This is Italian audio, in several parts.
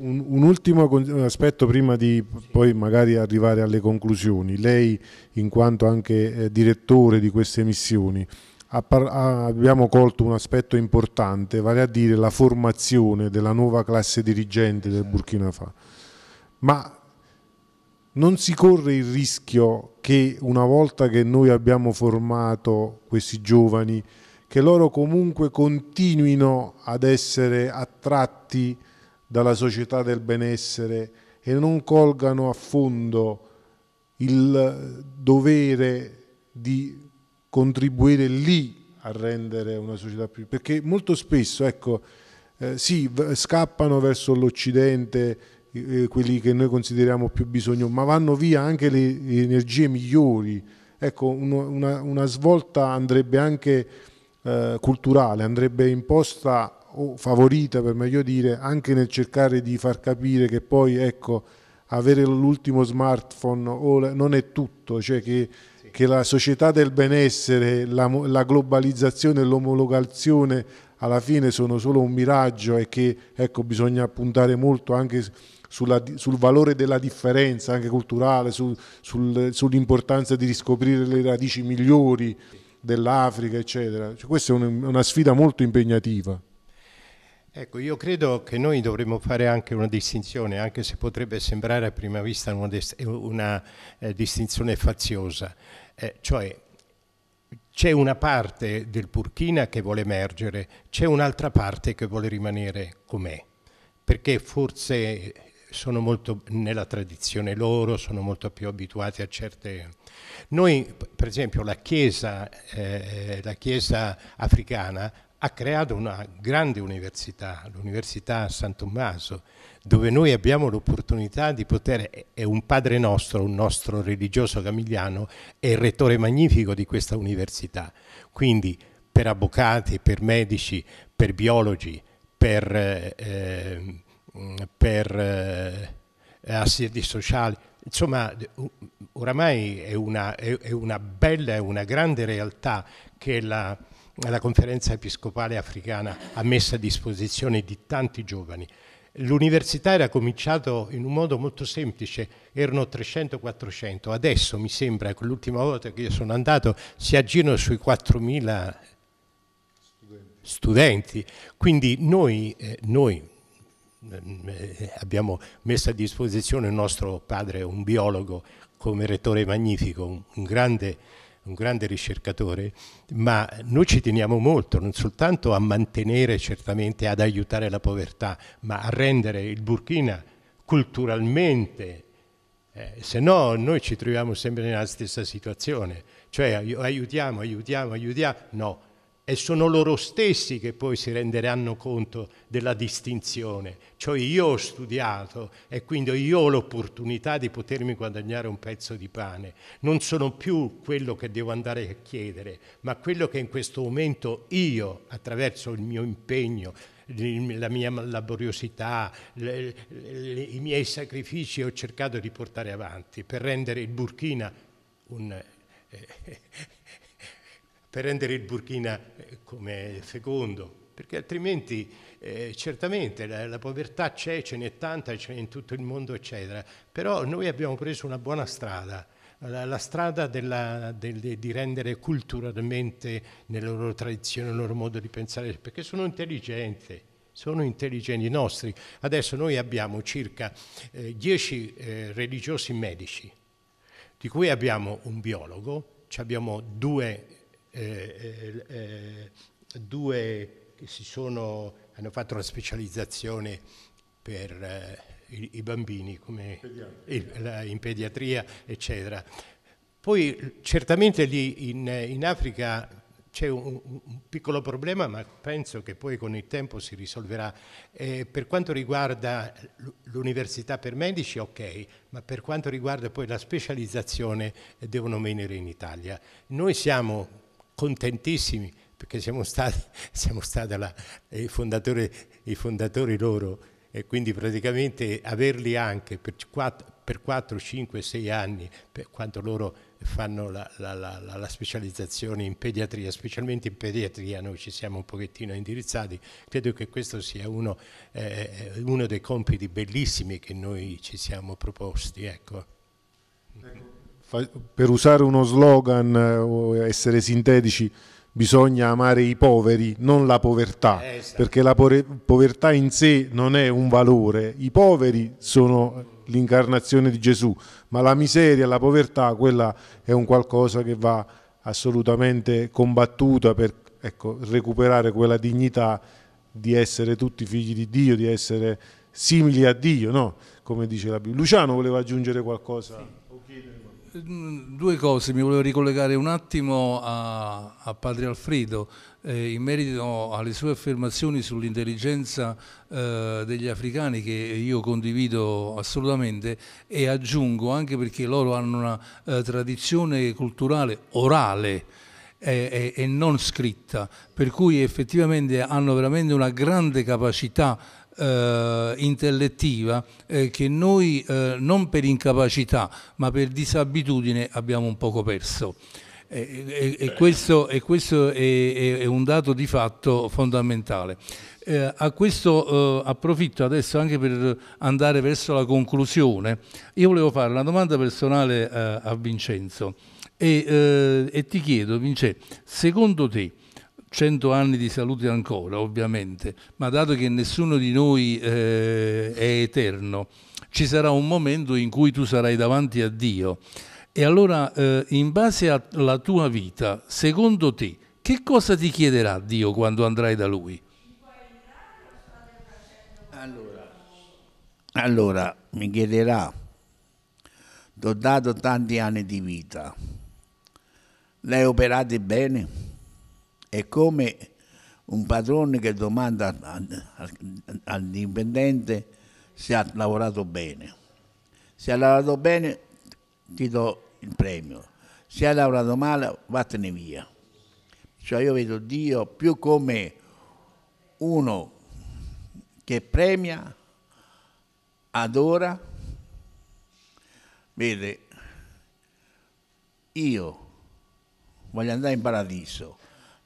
Un, un ultimo aspetto prima di poi magari arrivare alle conclusioni. Lei, in quanto anche eh, direttore di queste missioni, abbiamo colto un aspetto importante, vale a dire la formazione della nuova classe dirigente del Burkina Faso. Ma non si corre il rischio che una volta che noi abbiamo formato questi giovani, che loro comunque continuino ad essere attratti dalla società del benessere e non colgano a fondo il dovere di contribuire lì a rendere una società più... perché molto spesso, ecco, eh, sì, scappano verso l'Occidente, eh, quelli che noi consideriamo più bisogno, ma vanno via anche le, energie migliori. Ecco, uno, una, una, svolta andrebbe anche eh, culturale, andrebbe imposta o favorita, per meglio dire, anche nel cercare di far capire che poi, ecco, avere l'ultimo smartphone non è tutto, cioè che, sì. che la società del benessere, la, la globalizzazione, l'omologazione alla fine sono solo un miraggio e che ecco, bisogna puntare molto anche sulla, sul valore della differenza anche culturale, su, sul, sull'importanza di riscoprire le radici migliori dell'Africa, eccetera. Cioè, questa è un, una sfida molto impegnativa. Ecco, io credo che noi dovremmo fare anche una distinzione, anche se potrebbe sembrare a prima vista una, una eh, distinzione faziosa, eh, cioè c'è una parte del Burkina che vuole emergere, c'è un'altra parte che vuole rimanere com'è, perché forse sono molto nella tradizione loro, sono molto più abituati a certe... Noi, per esempio, la Chiesa, eh, la chiesa africana ha creato una grande università, l'Università San Tommaso, dove noi abbiamo l'opportunità di poter, è un padre nostro, un nostro religioso camigliano, è il rettore magnifico di questa università. Quindi per avvocati, per medici, per biologi, per... Eh, ehm, per eh, assedi sociali. Insomma, oramai è una, è una bella e una grande realtà che la, la conferenza episcopale africana ha messo a disposizione di tanti giovani. L'università era cominciato in un modo molto semplice, erano 300-400, adesso mi sembra che l'ultima volta che io sono andato si aggirano sui 4.000 studenti. studenti. Quindi noi, eh, noi eh, abbiamo messo a disposizione il nostro padre, un biologo come rettore magnifico, un grande, un grande ricercatore, ma noi ci teniamo molto non soltanto a mantenere certamente, ad aiutare la povertà, ma a rendere il Burkina culturalmente eh, se no noi ci troviamo sempre nella stessa situazione, cioè aiutiamo, aiutiamo, aiutiamo, no, e sono loro stessi che poi si renderanno conto della distinzione. Cioè io ho studiato e quindi io ho l'opportunità di potermi guadagnare un pezzo di pane. Non sono più quello che devo andare a chiedere, ma quello che in questo momento io, attraverso il mio impegno, la mia laboriosità, le, le, i miei sacrifici ho cercato di portare avanti per rendere il Burkina un... Eh, per rendere il Burkina eh, come fecondo, perché altrimenti eh, certamente la, la, povertà c'è, ce n'è tanta, ce n'è in tutto il mondo, eccetera. Però noi abbiamo preso una buona strada, la, la strada della, del, di rendere culturalmente nella loro tradizione, nel loro modo di pensare, perché sono intelligenti. Sono intelligenti nostri. Adesso noi abbiamo circa 10 eh, eh, religiosi medici, di cui abbiamo un biologo, abbiamo due eh, eh, eh, due che si sono, hanno fatto la specializzazione per eh, i, i, bambini, come il, la, in pediatria, eccetera. Poi certamente lì in, in Africa c'è un, un, piccolo problema, ma penso che poi con il tempo si risolverà. Eh, per quanto riguarda l'università per medici, ok, ma per quanto riguarda poi la specializzazione, eh, devono venire in Italia. Noi siamo contentissimi perché siamo stati, siamo stati la, i, fondatori, i, fondatori, loro e quindi praticamente averli anche per 4, per 4 5, 6 anni, per quanto loro fanno la, la, la, specializzazione in pediatria, specialmente in pediatria noi ci siamo un pochettino indirizzati, credo che questo sia uno, eh, uno dei compiti bellissimi che noi ci siamo proposti. Ecco. Ecco per usare uno slogan eh, o essere sintetici, bisogna amare i poveri, non la povertà, eh, esatto. perché la povertà in sé non è un valore, i poveri sono l'incarnazione di Gesù, ma la miseria, la povertà, quella è un qualcosa che va assolutamente combattuta per ecco, recuperare quella dignità di essere tutti figli di Dio, di essere simili a Dio, no? come dice la Bibbia. Luciano voleva aggiungere qualcosa? Sì. Mm, due cose, mi volevo ricollegare un attimo a, a Padre Alfredo eh, in merito alle sue affermazioni sull'intelligenza eh, degli africani che io condivido assolutamente e aggiungo anche perché loro hanno una eh, tradizione culturale orale eh, e non scritta, per cui effettivamente hanno veramente una grande capacità eh, intellettiva eh, che noi eh, non per incapacità ma per disabitudine abbiamo un poco perso. E, e, e questo, e questo è, è, un dato di fatto fondamentale. Eh, a questo eh, approfitto adesso anche per andare verso la conclusione. Io volevo fare una domanda personale eh, a Vincenzo e, ti chiedo, Vincenzo, secondo te 100 anni di salute ancora, ovviamente, ma dato che nessuno di noi eh, è eterno, ci sarà un momento in cui tu sarai davanti a Dio. E allora, eh, in base alla tua vita, secondo te, che cosa ti chiederà Dio quando andrai da Lui? Allora, allora mi chiederà, ti ho dato tanti anni di vita, hai operato bene? È come un padrone che domanda al dipendente se ha lavorato bene. Se ha lavorato bene ti do il premio, se ha lavorato male vattene via. Cioè io vedo Dio più come uno che premia, adora, vede, io voglio andare in paradiso,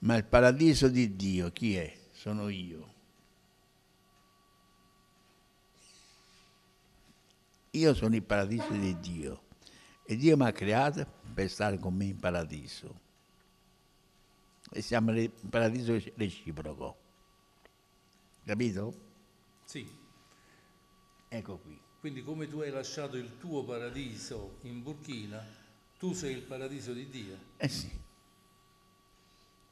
ma il paradiso di Dio chi è? Sono io. Io sono il paradiso di Dio e Dio mi ha creato per stare con me in paradiso. E siamo in paradiso reciproco. Capito? Sì. Ecco qui. Quindi come tu hai lasciato il tuo paradiso in Burkina, tu sei il paradiso di Dio. Eh sì.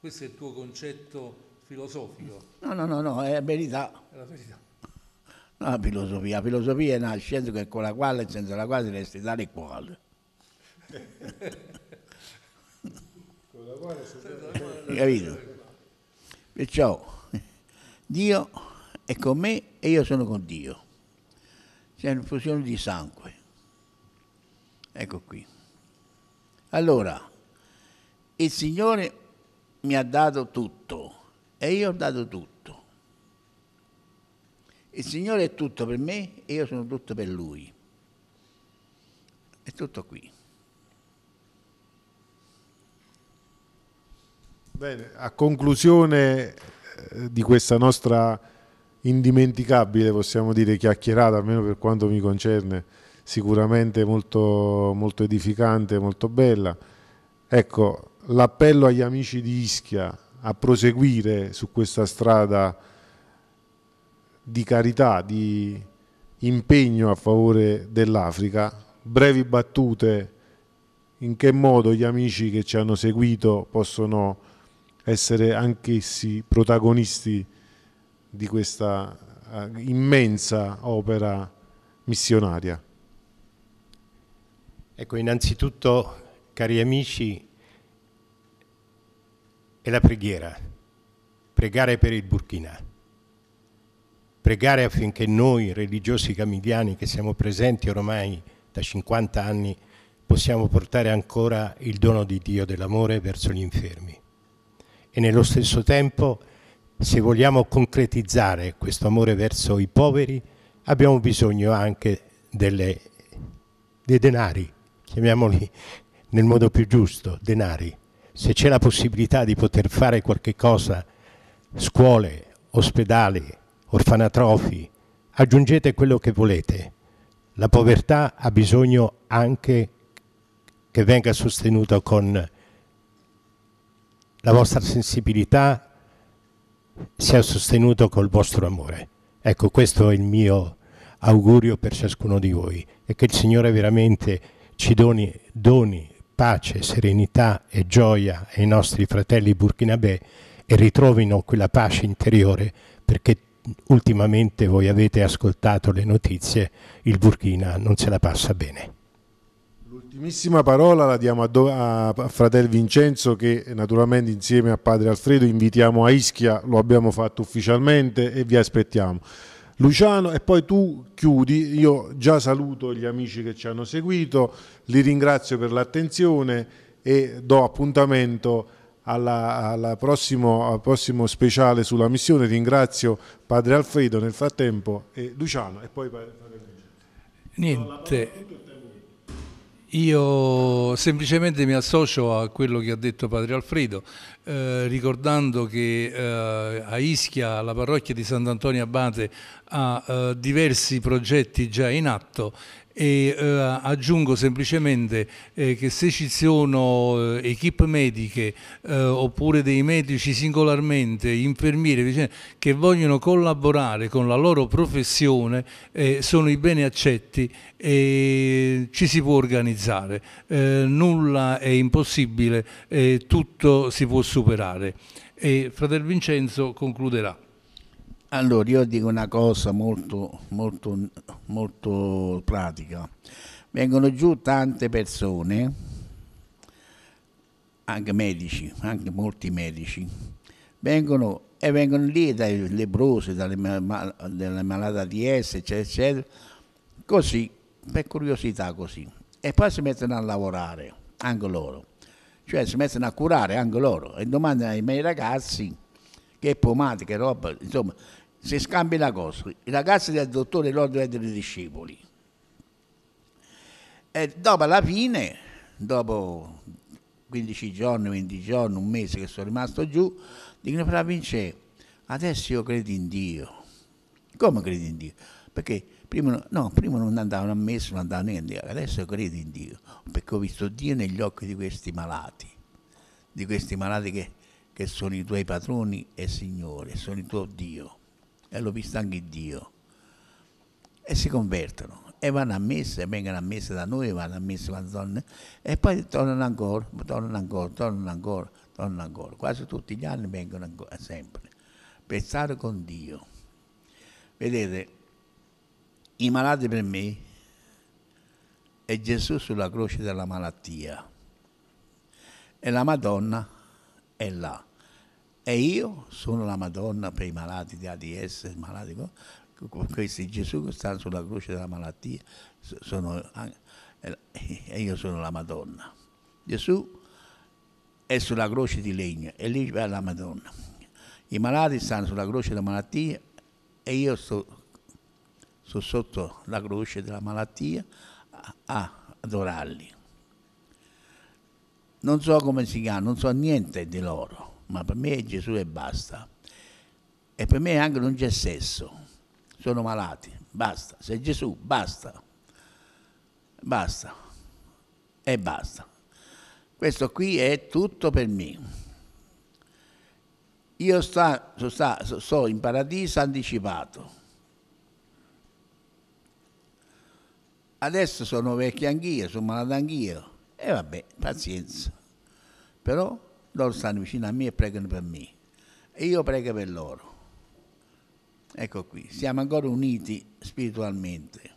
Questo è il tuo concetto filosofico. No, no, no, no è verità. È la verità. No, la filosofia. La filosofia è una scienza con la quale, senza la quale, si resta tale quale. con la quale si resta Capito? Perciò, Dio è con me e io sono con Dio. C'è un'infusione di sangue. Ecco qui. Allora, il Signore mi ha dato tutto e io ho dato tutto. Il Signore è tutto per me e io sono tutto per Lui. È tutto qui. Bene, a conclusione eh, di questa nostra indimenticabile, possiamo dire, chiacchierata, almeno per quanto mi concerne, sicuramente molto, molto edificante, molto bella. Ecco, l'appello agli amici di Ischia a proseguire su questa strada di carità, di impegno a favore dell'Africa. Brevi battute in che modo gli amici che ci hanno seguito possono essere anch'essi protagonisti di questa eh, immensa opera missionaria. Ecco, innanzitutto, cari amici, è la preghiera, pregare per il Burkina, pregare affinché noi religiosi camigliani che siamo presenti ormai da 50 anni possiamo portare ancora il dono di Dio dell'amore verso gli infermi. E nello stesso tempo, se vogliamo concretizzare questo amore verso i poveri, abbiamo bisogno anche delle, dei denari, chiamiamoli nel modo più giusto, denari se c'è la possibilità di poter fare qualche cosa, scuole, ospedali, orfanatrofi, aggiungete quello che volete. La povertà ha bisogno anche che venga sostenuta con la vostra sensibilità, sia sostenuto col vostro amore. Ecco, questo è il mio augurio per ciascuno di voi e che il Signore veramente ci doni, doni pace, serenità e gioia ai nostri fratelli burkinabè e ritrovino quella pace interiore perché ultimamente voi avete ascoltato le notizie, il Burkina non se la passa bene. L'ultimissima parola la diamo a, a, fratel Vincenzo che naturalmente insieme a padre Alfredo invitiamo a Ischia, lo abbiamo fatto ufficialmente e vi aspettiamo. Luciano e poi tu chiudi, io già saluto gli amici che ci hanno seguito, li ringrazio per l'attenzione e do appuntamento al prossimo, prossimo, speciale sulla missione, ringrazio Padre Alfredo nel frattempo e Luciano e poi Padre Niente, io semplicemente mi associo a quello che ha detto Padre Alfredo, eh, ricordando che eh, a Ischia la parrocchia di Sant'Antonio Abate ha eh, diversi progetti già in atto e eh, aggiungo semplicemente eh, che se ci sono eh, equip mediche eh, oppure dei medici singolarmente, infermieri che vogliono collaborare con la loro professione sono i bene accetti e ci si può organizzare, nulla è impossibile, tutto si può superare. E Frater Vincenzo concluderà. Allora, io dico una cosa molto, molto, molto pratica. Vengono giù tante persone, anche medici, anche molti medici, vengono e vengono lì dai lebrosi, dalle, mal, dalle malate ADS, eccetera, eccetera, così, per curiosità così. E poi si mettono a lavorare, anche loro. Cioè si mettono a curare anche loro e domandano ai miei ragazzi che pomate, che roba, insomma, si scambia la cosa. I ragazzi del dottore loro diventano discepoli. E dopo alla fine, dopo 15 giorni, 20 giorni, un mese che sono rimasto giù, dicono fra Vince, adesso io credo in Dio. Come credi in Dio? Perché Prima, no, prima non andavano a messa, non andavano niente, adesso credo in Dio, perché ho visto Dio negli occhi di questi malati, di questi malati che, che sono i tuoi patroni e Signore, sono il tuo Dio, e l'ho visto anche Dio, e si convertono e vanno a messa, e vengono a messa da noi, vanno a messa la donna, e poi tornano ancora, tornano ancora, tornano ancora, tornano ancora. Quasi tutti gli anni vengono ancora, sempre. Pensare con Dio. Vedete, i malati per me è Gesù sulla croce della malattia e la Madonna è là. E io sono la Madonna per i malati di ADS, malati, questi Gesù che sta sulla croce della malattia, sono, e io sono la Madonna. Gesù è sulla croce di legno e lì va la Madonna. I malati stanno sulla croce della malattia e io sto sono sotto la croce della malattia a adorarli. Non so come si chiama, non so niente di loro, ma per me Gesù e basta. E per me anche non c'è sesso. Sono malati, basta. Se Gesù, basta. Basta. E basta. Questo qui è tutto per me. Io sto so, so in paradiso anticipato adesso sono vecchio anch'io, sono malato anch'io. E vabbè, pazienza. Però loro stanno vicino a me e pregano per me. E io prego per loro. Ecco qui, siamo ancora uniti spiritualmente.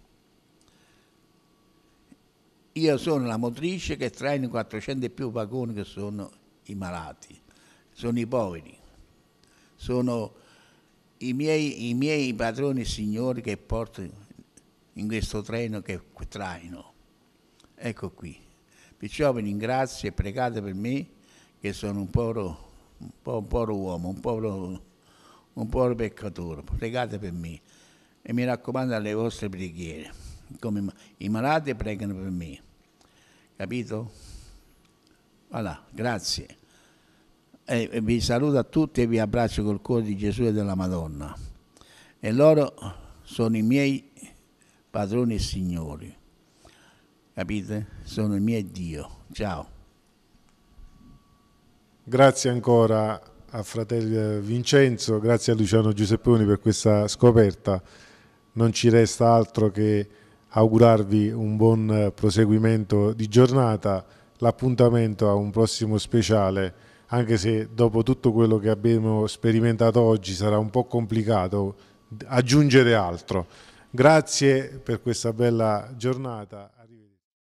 Io sono la motrice che traino 400 e più vagoni che sono i malati, sono i poveri, sono i miei, i miei padroni e signori che portano in questo treno che traino. Ecco qui. Perciò vi ringrazio e pregate per me che sono un povero, un povero, un povero uomo, un povero, un povero peccatore. Pregate per me e mi raccomando alle vostre preghiere, come i malati pregano per me. Capito? Voilà, grazie. E vi saluto a tutti e vi abbraccio col cuore di Gesù e della Madonna. E loro sono i miei padroni e signori. Capite? Sono il mio Dio. Ciao. Grazie ancora a fratello eh, Vincenzo, grazie a Luciano Giuseppeoni per questa scoperta. Non ci resta altro che augurarvi un buon eh, proseguimento di giornata, l'appuntamento a un prossimo speciale, anche se dopo tutto quello che abbiamo sperimentato oggi sarà un po' complicato aggiungere altro. Grazie per questa bella giornata.